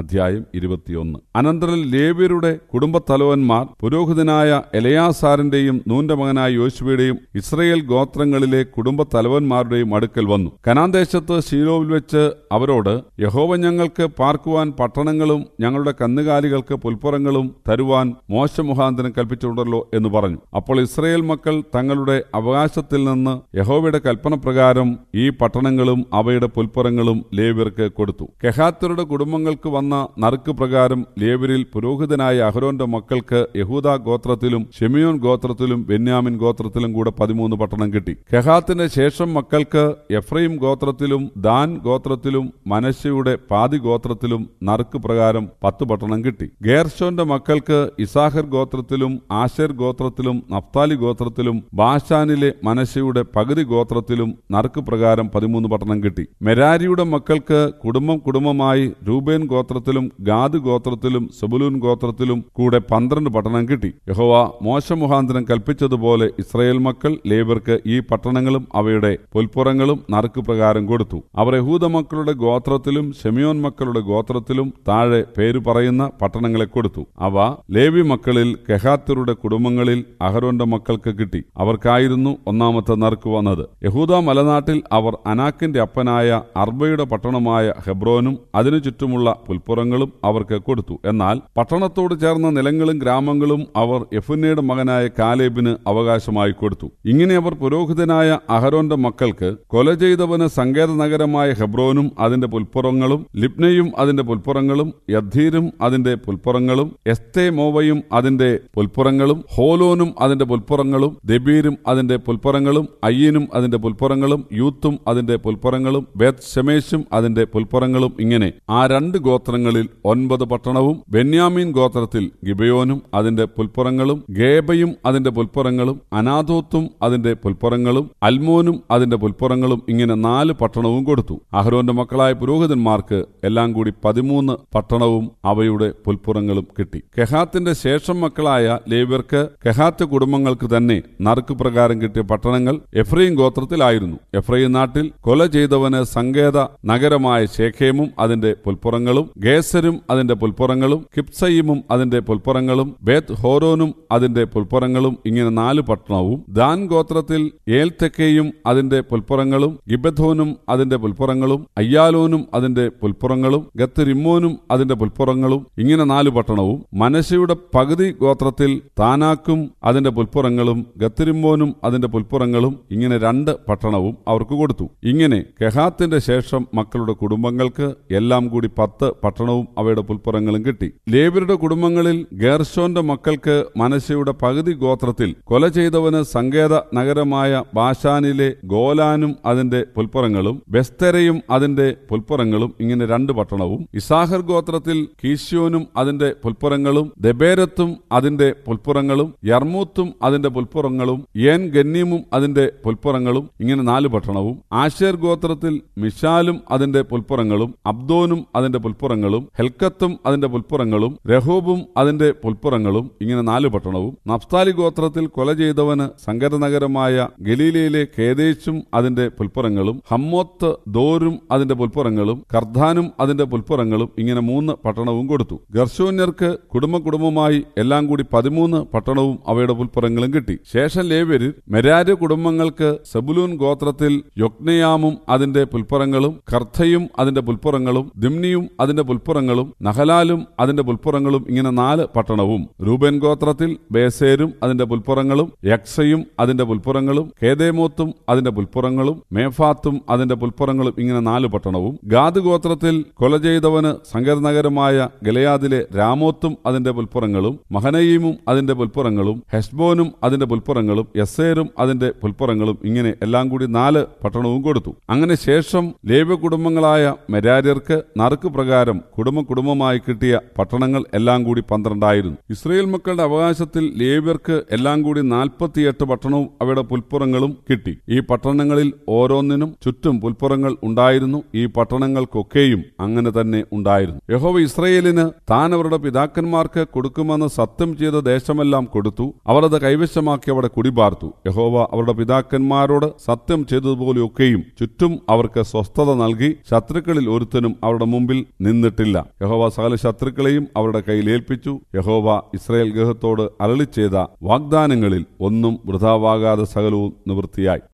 അധ്യായം ഇരുപത്തിയൊന്ന് അനന്തരൽ ലേവ്യരുടെ കുടുംബത്തലവന്മാർ പുരോഹിതനായ എലയാസാറിന്റെയും നൂന്റെ മകനായ യോശുവയുടെയും ഇസ്രയേൽ ഗോത്രങ്ങളിലെ കുടുംബത്തലവന്മാരുടെയും അടുക്കൽ വന്നു കനാന്തേശത്ത് ഷീലോവിൽ വെച്ച് അവരോട് യഹോവ ഞങ്ങൾക്ക് പാർക്കുവാൻ പട്ടണങ്ങളും ഞങ്ങളുടെ കന്നുകാലികൾക്ക് പുൽപ്പുറങ്ങളും തരുവാൻ മോശ മുഖാന്തരം കൽപ്പിച്ചുണ്ടല്ലോ എന്ന് പറഞ്ഞു അപ്പോൾ ഇസ്രയേൽ മക്കൾ തങ്ങളുടെ അവകാശത്തിൽ നിന്ന് യഹോവയുടെ കൽപ്പന പ്രകാരം ഈ പട്ടണങ്ങളും അവയുടെ പുൽപ്പുറങ്ങളും ലേവ്യർക്ക് കൊടുത്തു കെഹാത്തരുടെ കുടുംബങ്ങൾക്ക് വന്ന നറുക്ക് പ്രകാരം ലേവരിൽ പുരോഹിതനായ അഹരോന്റെ മക്കൾക്ക് യഹൂദ ഗോത്രത്തിലും ഷെമിയോൻ ഗോത്രത്തിലും ബെന്യാമിൻ ഗോത്രത്തിലും കൂടെ പതിമൂന്ന് പട്ടണം കിട്ടി കെഹാത്തിന്റെ ശേഷം മക്കൾക്ക് എഫ്രൈം ഗോത്രത്തിലും ദാൻ ഗോത്രത്തിലും മനശയുടെ പാതി ഗോത്രത്തിലും നറുക്ക് പ്രകാരം പത്ത് പട്ടണം കിട്ടി ഗേർഷോന്റെ മക്കൾക്ക് ഇസാഹർ ഗോത്രത്തിലും ആശേർ ഗോത്രത്തിലും നഫ്താലി ഗോത്രത്തിലും ബാഷാനിലെ മനശയുടെ പകുതി ഗോത്രത്തിലും നറുക്ക് പ്രകാരം പതിമൂന്ന് പട്ടണം കിട്ടി മെരാരിയുടെ മക്കൾക്ക് കുടുംബം കുടുംബമായി രൂപേൻ ഗോത്ര ഗോത്രത്തിലും ഗാദ് ഗോത്രത്തിലും സബുലൂൻ ഗോത്രത്തിലും കൂടെ പന്ത്രണ്ട് പട്ടണം കിട്ടി യഹോവ മോശം മുഖാന്തരം കൽപ്പിച്ചതുപോലെ ഇസ്രയേൽ മക്കൾ ലേബർക്ക് ഈ പട്ടണങ്ങളും അവയുടെ പുൽപ്പുറങ്ങളും നറുക്ക് പ്രകാരം കൊടുത്തു അവർ യഹൂദ മക്കളുടെ ഗോത്രത്തിലും ഷെമിയോൻ മക്കളുടെ ഗോത്രത്തിലും താഴെ പേരു പറയുന്ന പട്ടണങ്ങളെ കൊടുത്തു അവ ലേവി മക്കളിൽ കെഹാത്തറുടെ കുടുംബങ്ങളിൽ അഹരോന്റെ മക്കൾക്ക് കിട്ടി അവർക്കായിരുന്നു ഒന്നാമത്തെ നറുക്ക് വന്നത് യഹൂദ മലനാട്ടിൽ അവർ അനാക്കിന്റെ അപ്പനായ അർബയുടെ പട്ടണമായ ഹെബ്രോനും അതിനു ചുറ്റുമുള്ള പുൽ പുൽപ്പുറങ്ങളും അവർക്ക് കൊടുത്തു എന്നാൽ പട്ടണത്തോട് ചേർന്ന നിലങ്ങളും ഗ്രാമങ്ങളും അവർ എഫുന്നയുടെ മകനായ കാലേബിന് അവകാശമായി കൊടുത്തു ഇങ്ങനെ അവർ പുരോഹിതനായ അഹരോന്റെ മക്കൾക്ക് കൊല ചെയ്തവന് സങ്കേത നഗരമായ ഹെബ്രോനും അതിന്റെ പുൽപ്പുറങ്ങളും ലിപ്നയും അതിന്റെ പുൽപ്പുറങ്ങളും യദ്ധീരും അതിന്റെ പുൽപ്പുറങ്ങളും എസ്തേമോവയും അതിന്റെ പുൽപ്പുറങ്ങളും ഹോലോനും അതിന്റെ പുൽപ്പുറങ്ങളും ദബീരും അതിന്റെ പുൽപ്പുറങ്ങളും അയ്യനും അതിന്റെ പുൽപ്പുറങ്ങളും യൂത്തും അതിന്റെ പുൽപ്പുറങ്ങളും ബേത് ഷമേഷും അതിന്റെ പുൽപ്പുറങ്ങളും ഇങ്ങനെ ആ രണ്ട് ഗോത്ര ഗോത്രങ്ങളിൽ ഒൻപത് പട്ടണവും ബെന്യാമീൻ ഗോത്രത്തിൽ ഗിബയോനും അതിന്റെ പുൽപ്പുറങ്ങളും ഗേബയും അതിന്റെ പുൽപ്പുറങ്ങളും അനാഥോത്തും അതിന്റെ പുൽപ്പുറങ്ങളും അൽമോനും അതിന്റെ പുൽപ്പുറങ്ങളും ഇങ്ങനെ നാല് പട്ടണവും കൊടുത്തു അഹ്റോന്റെ മക്കളായ പുരോഹിതന്മാർക്ക് എല്ലാം കൂടി പതിമൂന്ന് പട്ടണവും അവയുടെ പുൽപ്പുറങ്ങളും കിട്ടി കെഹാത്തിന്റെ ശേഷം മക്കളായ ലേവ്യർക്ക് കെഹാത്ത് കുടുംബങ്ങൾക്ക് തന്നെ നറുക്ക് പ്രകാരം കിട്ടിയ പട്ടണങ്ങൾ എഫ്രൈം ഗോത്രത്തിലായിരുന്നു എഫ്രൈം നാട്ടിൽ കൊല ചെയ്തവന് സങ്കേത നഗരമായ ശേഖേമും അതിന്റെ പുൽപ്പുറങ്ങളും ഗേസരും അതിന്റെ പുൽപ്പുറങ്ങളും കിപ്സയിമും അതിന്റെ പുൽപ്പുറങ്ങളും ബേത് ഹോരോനും അതിന്റെ പുൽപ്പുറങ്ങളും ഇങ്ങനെ നാല് പട്ടണവും ദാൻ ഗോത്രത്തിൽ ഏൽത്തെക്കയും അതിന്റെ പുൽപ്പുറങ്ങളും ഗിബധോനും അതിന്റെ പുൽപ്പുറങ്ങളും അയ്യാലോനും അതിന്റെ പുൽപ്പുറങ്ങളും ഗത്തരിമ്മോനും അതിന്റെ പുൽപ്പുറങ്ങളും ഇങ്ങനെ നാല് പട്ടണവും മനശയുടെ പകുതി ഗോത്രത്തിൽ താനാക്കും അതിന്റെ പുൽപ്പുറങ്ങളും ഗത്തരിമ്മോനും അതിന്റെ പുൽപ്പുറങ്ങളും ഇങ്ങനെ രണ്ട് പട്ടണവും അവർക്ക് കൊടുത്തു ഇങ്ങനെ കെഹാത്തിന്റെ ശേഷം മക്കളുടെ കുടുംബങ്ങൾക്ക് എല്ലാം കൂടി പത്ത് പട്ടണവും അവയുടെ പുൽപ്പുറങ്ങളും കിട്ടി ലേബിയുടെ കുടുംബങ്ങളിൽ ഗേർഷോന്റെ മക്കൾക്ക് മനശയുടെ പകുതി ഗോത്രത്തിൽ കൊല ചെയ്തവന് സങ്കേത നഗരമായ ബാഷാനിലെ ഗോലാനും അതിന്റെ പുൽപ്പുറങ്ങളും ബെസ്തരയും അതിന്റെ പുൽപ്പുറങ്ങളും ഇങ്ങനെ രണ്ട് പട്ടണവും ഇസാഹർ ഗോത്രത്തിൽ കീശ്യോനും അതിന്റെ പുൽപ്പുറങ്ങളും ദബേരത്തും അതിന്റെ പുൽപ്പുറങ്ങളും യർമൂത്തും അതിന്റെ പുൽപ്പുറങ്ങളും എൻ ഗന്നീമും അതിന്റെ പുൽപ്പുറങ്ങളും ഇങ്ങനെ നാല് പട്ടണവും ആശേർ ഗോത്രത്തിൽ മിഷാലും അതിന്റെ പുൽപ്പുറങ്ങളും അബ്ദോനും അതിന്റെ പുൽപ്പുറങ്ങളും പുൽപ്പുറങ്ങളും ഹെൽക്കത്തും അതിന്റെ പുൽപ്പുറങ്ങളും രഹോബും അതിന്റെ പുൽപ്പുറങ്ങളും ഇങ്ങനെ നാല് പട്ടണവും നഫ്താലി ഗോത്രത്തിൽ കൊല ചെയ്തവന് സങ്കരനഗരമായ ഗലീലയിലെ കേദേശും അതിന്റെ പുൽപ്പുറങ്ങളും ഹമ്മോത്ത് ദോരും അതിന്റെ പുൽപ്പുറങ്ങളും കർദാനും അതിന്റെ പുൽപ്പുറങ്ങളും ഇങ്ങനെ മൂന്ന് പട്ടണവും കൊടുത്തു ഗർശൂന്യർക്ക് കുടുംബ കുടുംബമായി എല്ലാം കൂടി പതിമൂന്ന് പട്ടണവും അവയുടെ പുൽപ്പുറങ്ങളും കിട്ടി ശേഷം ലേവ്യരിൽ മെരാര് കുടുംബങ്ങൾക്ക് സെബുലൂൻ ഗോത്രത്തിൽ യൊക്നയാമും അതിന്റെ പുൽപ്പുറങ്ങളും കർത്തയും അതിന്റെ പുൽപ്പുറങ്ങളും ദിംനിയും അതിന്റെ അതിന്റെ പുൽപ്പുറങ്ങളും നഹലാലും അതിന്റെ പുൽപ്പുറങ്ങളും ഇങ്ങനെ നാല് പട്ടണവും രൂപൻ ഗോത്രത്തിൽ ബേസേരും അതിന്റെ പുൽപ്പുറങ്ങളും യക്ഷയും അതിന്റെ പുൽപ്പുറങ്ങളും കേദേമോത്തും അതിന്റെ പുൽപ്പുറങ്ങളും മേഫാത്തും അതിന്റെ പുൽപ്പുറങ്ങളും ഇങ്ങനെ നാല് പട്ടണവും ഗാദ് ഗോത്രത്തിൽ കൊല ചെയ്തവന് സങ്കരനഗരമായ ഗലയാദിലെ രാമോത്തും അതിന്റെ പുൽപ്പുറങ്ങളും മഹനയീമും അതിന്റെ പുൽപ്പുറങ്ങളും ഹെസ്ബോനും അതിന്റെ പുൽപ്പുറങ്ങളും യസേരും അതിന്റെ പുൽപ്പുറങ്ങളും ഇങ്ങനെ എല്ലാം കൂടി നാല് പട്ടണവും കൊടുത്തു അങ്ങനെ ശേഷം ലേവ്യ കുടുംബങ്ങളായ മെരാര്യർക്ക് നറുക്ക് പ്രകാരം പ്രകാരം കുടുംബം കുടുംബമായി കിട്ടിയ പട്ടണങ്ങൾ എല്ലാം കൂടി പന്ത്രണ്ടായിരുന്നു ഇസ്രയേൽ മക്കളുടെ അവകാശത്തിൽ ലേവ്യർക്ക് എല്ലാം കൂടി നാൽപ്പത്തിയെട്ട് പട്ടണവും അവയുടെ പുൽപ്പുറങ്ങളും കിട്ടി ഈ പട്ടണങ്ങളിൽ ഓരോന്നിനും ചുറ്റും പുൽപ്പുറങ്ങൾ ഉണ്ടായിരുന്നു ഈ പട്ടണങ്ങൾക്കൊക്കെയും അങ്ങനെ തന്നെ ഉണ്ടായിരുന്നു യഹോവ ഇസ്രയേലിന് താൻ അവരുടെ പിതാക്കന്മാർക്ക് കൊടുക്കുമെന്ന് സത്യം ചെയ്ത ദേശമെല്ലാം കൊടുത്തു അവർ അത് കൈവശമാക്കി അവിടെ കുടിപാർത്തു യഹോവ അവരുടെ പിതാക്കന്മാരോട് സത്യം ചെയ്തതുപോലെയൊക്കെയും ചുറ്റും അവർക്ക് സ്വസ്ഥത നൽകി ശത്രുക്കളിൽ ഒരുത്തനും അവരുടെ മുമ്പിൽ നിന്ന് നിന്നിട്ടില്ല യഹോവ സകല ശത്രുക്കളെയും അവരുടെ കയ്യിൽ ഏൽപ്പിച്ചു യഹോവ ഇസ്രയേൽ ഗൃഹത്തോട് അരളി ചെയ്ത വാഗ്ദാനങ്ങളിൽ ഒന്നും വൃഥാവാകാതെ സകലവും നിവൃത്തിയായി